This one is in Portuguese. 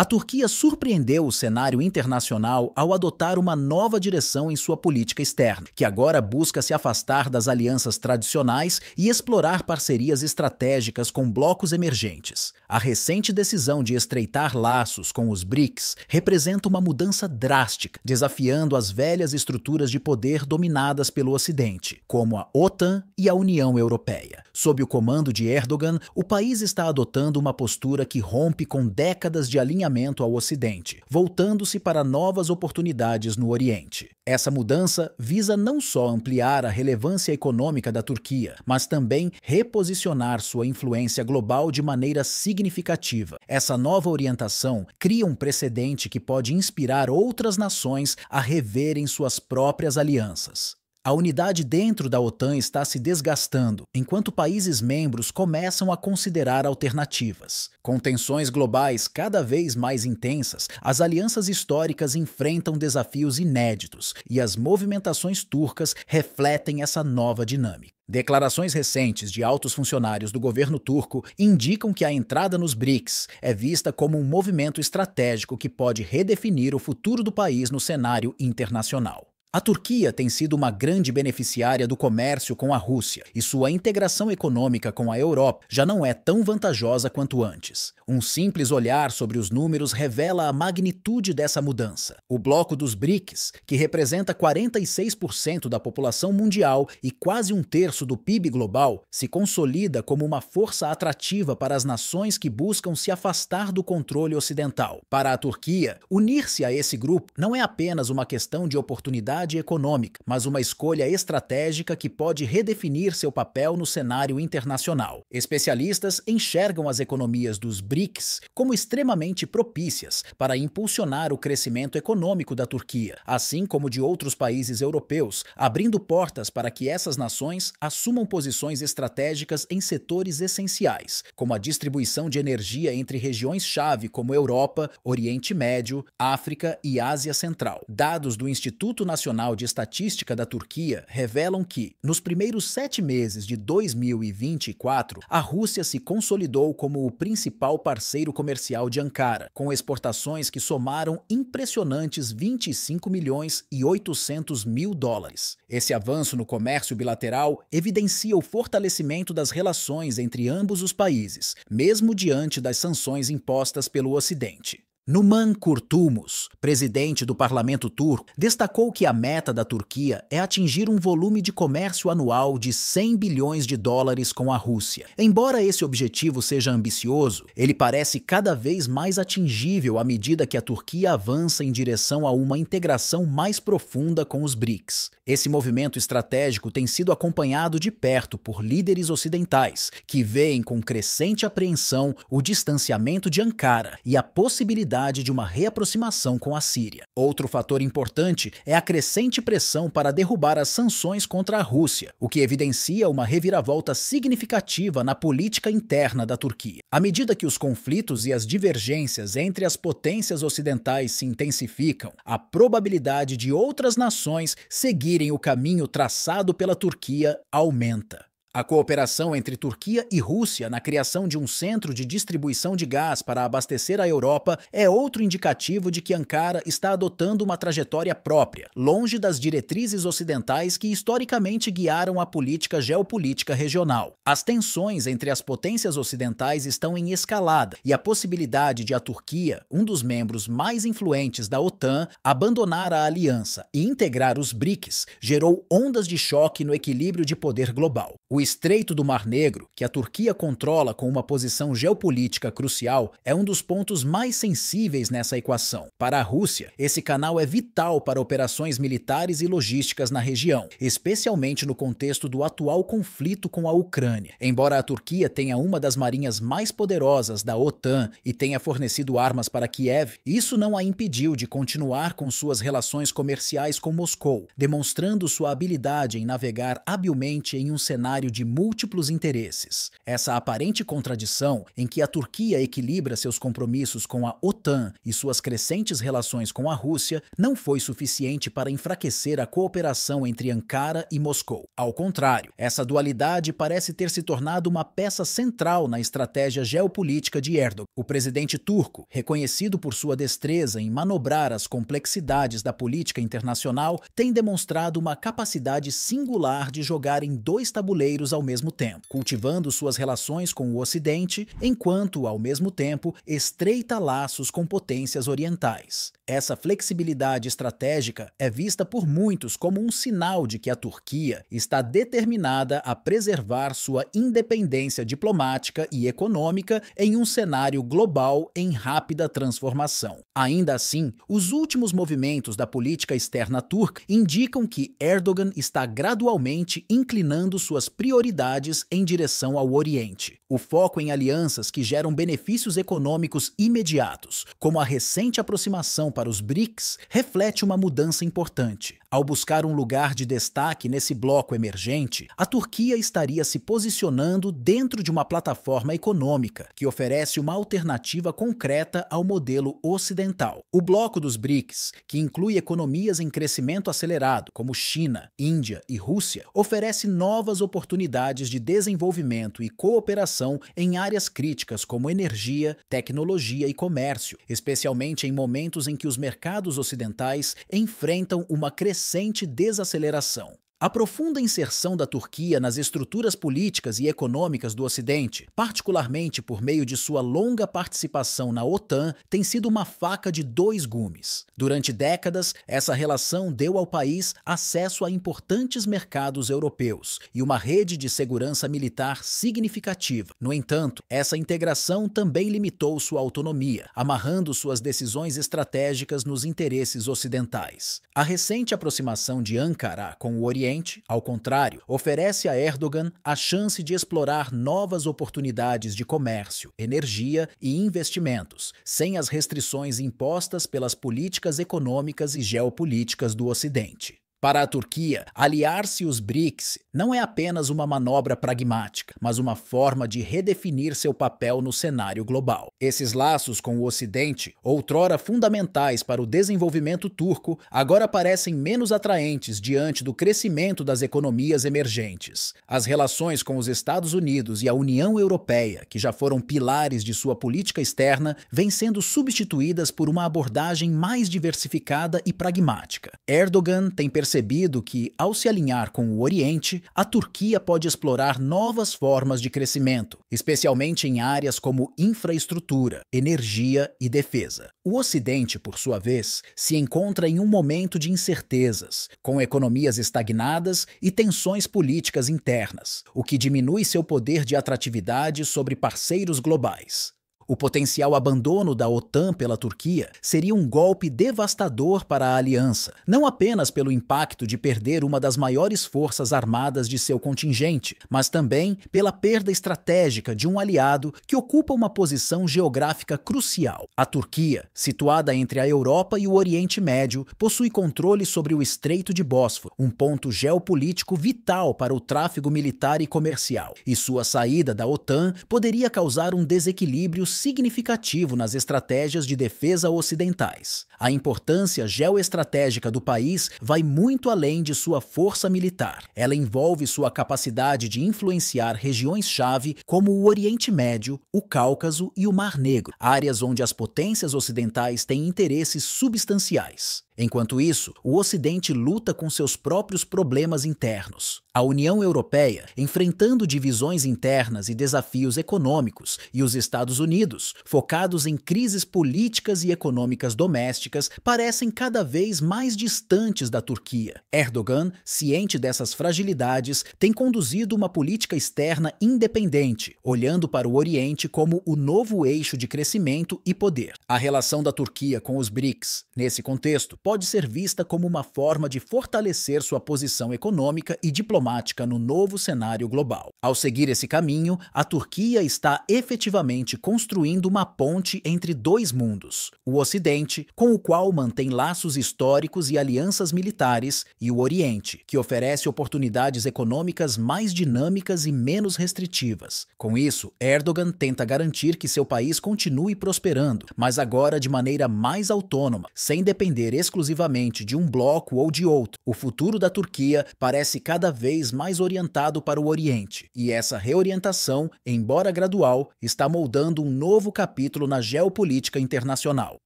A Turquia surpreendeu o cenário internacional ao adotar uma nova direção em sua política externa, que agora busca se afastar das alianças tradicionais e explorar parcerias estratégicas com blocos emergentes. A recente decisão de estreitar laços com os BRICS representa uma mudança drástica, desafiando as velhas estruturas de poder dominadas pelo Ocidente, como a OTAN e a União Europeia. Sob o comando de Erdogan, o país está adotando uma postura que rompe com décadas de alinhamento alinhamento ao Ocidente, voltando-se para novas oportunidades no Oriente. Essa mudança visa não só ampliar a relevância econômica da Turquia, mas também reposicionar sua influência global de maneira significativa. Essa nova orientação cria um precedente que pode inspirar outras nações a reverem suas próprias alianças. A unidade dentro da OTAN está se desgastando, enquanto países membros começam a considerar alternativas. Com tensões globais cada vez mais intensas, as alianças históricas enfrentam desafios inéditos e as movimentações turcas refletem essa nova dinâmica. Declarações recentes de altos funcionários do governo turco indicam que a entrada nos BRICS é vista como um movimento estratégico que pode redefinir o futuro do país no cenário internacional. A Turquia tem sido uma grande beneficiária do comércio com a Rússia e sua integração econômica com a Europa já não é tão vantajosa quanto antes. Um simples olhar sobre os números revela a magnitude dessa mudança. O bloco dos BRICS, que representa 46% da população mundial e quase um terço do PIB global, se consolida como uma força atrativa para as nações que buscam se afastar do controle ocidental. Para a Turquia, unir-se a esse grupo não é apenas uma questão de oportunidade econômica, mas uma escolha estratégica que pode redefinir seu papel no cenário internacional. Especialistas enxergam as economias dos BRICS como extremamente propícias para impulsionar o crescimento econômico da Turquia, assim como de outros países europeus, abrindo portas para que essas nações assumam posições estratégicas em setores essenciais, como a distribuição de energia entre regiões-chave como Europa, Oriente Médio, África e Ásia Central. Dados do Instituto Nacional Nacional de Estatística da Turquia revelam que, nos primeiros sete meses de 2024, a Rússia se consolidou como o principal parceiro comercial de Ankara, com exportações que somaram impressionantes 25 milhões e 800 mil dólares. Esse avanço no comércio bilateral evidencia o fortalecimento das relações entre ambos os países, mesmo diante das sanções impostas pelo Ocidente. Numan Kurtulmus, presidente do parlamento turco, destacou que a meta da Turquia é atingir um volume de comércio anual de 100 bilhões de dólares com a Rússia. Embora esse objetivo seja ambicioso, ele parece cada vez mais atingível à medida que a Turquia avança em direção a uma integração mais profunda com os BRICS. Esse movimento estratégico tem sido acompanhado de perto por líderes ocidentais, que veem com crescente apreensão o distanciamento de Ankara e a possibilidade de uma reaproximação com a Síria. Outro fator importante é a crescente pressão para derrubar as sanções contra a Rússia, o que evidencia uma reviravolta significativa na política interna da Turquia. À medida que os conflitos e as divergências entre as potências ocidentais se intensificam, a probabilidade de outras nações seguirem seguirem o caminho traçado pela Turquia aumenta. A cooperação entre Turquia e Rússia na criação de um centro de distribuição de gás para abastecer a Europa é outro indicativo de que Ankara está adotando uma trajetória própria, longe das diretrizes ocidentais que historicamente guiaram a política geopolítica regional. As tensões entre as potências ocidentais estão em escalada e a possibilidade de a Turquia, um dos membros mais influentes da OTAN, abandonar a aliança e integrar os BRICS gerou ondas de choque no equilíbrio de poder global. O Estreito do Mar Negro, que a Turquia controla com uma posição geopolítica crucial, é um dos pontos mais sensíveis nessa equação. Para a Rússia, esse canal é vital para operações militares e logísticas na região, especialmente no contexto do atual conflito com a Ucrânia. Embora a Turquia tenha uma das marinhas mais poderosas da OTAN e tenha fornecido armas para Kiev, isso não a impediu de continuar com suas relações comerciais com Moscou, demonstrando sua habilidade em navegar habilmente em um cenário de múltiplos interesses. Essa aparente contradição em que a Turquia equilibra seus compromissos com a OTAN e suas crescentes relações com a Rússia não foi suficiente para enfraquecer a cooperação entre Ankara e Moscou. Ao contrário, essa dualidade parece ter se tornado uma peça central na estratégia geopolítica de Erdogan. O presidente turco, reconhecido por sua destreza em manobrar as complexidades da política internacional, tem demonstrado uma capacidade singular de jogar em dois tabuleiros ao mesmo tempo, cultivando suas relações com o Ocidente, enquanto, ao mesmo tempo, estreita laços com potências orientais. Essa flexibilidade estratégica é vista por muitos como um sinal de que a Turquia está determinada a preservar sua independência diplomática e econômica em um cenário global em rápida transformação. Ainda assim, os últimos movimentos da política externa turca indicam que Erdogan está gradualmente inclinando suas prioridades em direção ao Oriente. O foco em alianças que geram benefícios econômicos imediatos, como a recente aproximação para os BRICS reflete uma mudança importante. Ao buscar um lugar de destaque nesse bloco emergente, a Turquia estaria se posicionando dentro de uma plataforma econômica que oferece uma alternativa concreta ao modelo ocidental. O bloco dos BRICS, que inclui economias em crescimento acelerado, como China, Índia e Rússia, oferece novas oportunidades de desenvolvimento e cooperação em áreas críticas como energia, tecnologia e comércio, especialmente em momentos em que os mercados ocidentais enfrentam uma crescente desaceleração. A profunda inserção da Turquia nas estruturas políticas e econômicas do Ocidente, particularmente por meio de sua longa participação na OTAN, tem sido uma faca de dois gumes. Durante décadas, essa relação deu ao país acesso a importantes mercados europeus e uma rede de segurança militar significativa. No entanto, essa integração também limitou sua autonomia, amarrando suas decisões estratégicas nos interesses ocidentais. A recente aproximação de Ankara com o Oriente Oriente, ao contrário, oferece a Erdogan a chance de explorar novas oportunidades de comércio, energia e investimentos, sem as restrições impostas pelas políticas econômicas e geopolíticas do Ocidente. Para a Turquia, aliar-se os BRICS não é apenas uma manobra pragmática, mas uma forma de redefinir seu papel no cenário global. Esses laços com o Ocidente, outrora fundamentais para o desenvolvimento turco, agora parecem menos atraentes diante do crescimento das economias emergentes. As relações com os Estados Unidos e a União Europeia, que já foram pilares de sua política externa, vêm sendo substituídas por uma abordagem mais diversificada e pragmática. Erdogan tem percebido percebido que, ao se alinhar com o Oriente, a Turquia pode explorar novas formas de crescimento, especialmente em áreas como infraestrutura, energia e defesa. O Ocidente, por sua vez, se encontra em um momento de incertezas, com economias estagnadas e tensões políticas internas, o que diminui seu poder de atratividade sobre parceiros globais. O potencial abandono da OTAN pela Turquia seria um golpe devastador para a aliança, não apenas pelo impacto de perder uma das maiores forças armadas de seu contingente, mas também pela perda estratégica de um aliado que ocupa uma posição geográfica crucial. A Turquia, situada entre a Europa e o Oriente Médio, possui controle sobre o Estreito de Bósforo, um ponto geopolítico vital para o tráfego militar e comercial, e sua saída da OTAN poderia causar um desequilíbrio significativo nas estratégias de defesa ocidentais. A importância geoestratégica do país vai muito além de sua força militar. Ela envolve sua capacidade de influenciar regiões-chave como o Oriente Médio, o Cáucaso e o Mar Negro, áreas onde as potências ocidentais têm interesses substanciais. Enquanto isso, o Ocidente luta com seus próprios problemas internos. A União Europeia, enfrentando divisões internas e desafios econômicos, e os Estados Unidos, Unidos, focados em crises políticas e econômicas domésticas, parecem cada vez mais distantes da Turquia. Erdogan, ciente dessas fragilidades, tem conduzido uma política externa independente, olhando para o Oriente como o novo eixo de crescimento e poder. A relação da Turquia com os BRICS, nesse contexto, pode ser vista como uma forma de fortalecer sua posição econômica e diplomática no novo cenário global. Ao seguir esse caminho, a Turquia está efetivamente construindo construindo uma ponte entre dois mundos: o Ocidente, com o qual mantém laços históricos e alianças militares, e o Oriente, que oferece oportunidades econômicas mais dinâmicas e menos restritivas. Com isso, Erdogan tenta garantir que seu país continue prosperando, mas agora de maneira mais autônoma, sem depender exclusivamente de um bloco ou de outro. O futuro da Turquia parece cada vez mais orientado para o Oriente, e essa reorientação, embora gradual, está moldando um novo novo capítulo na geopolítica internacional.